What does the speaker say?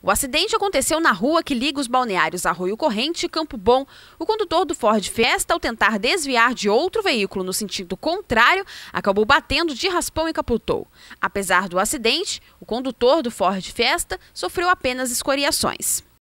O acidente aconteceu na rua que liga os balneários Arroio Corrente e Campo Bom. O condutor do Ford Fiesta, ao tentar desviar de outro veículo no sentido contrário, acabou batendo de raspão e capotou. Apesar do acidente, o condutor do Ford Fiesta sofreu apenas escoriações.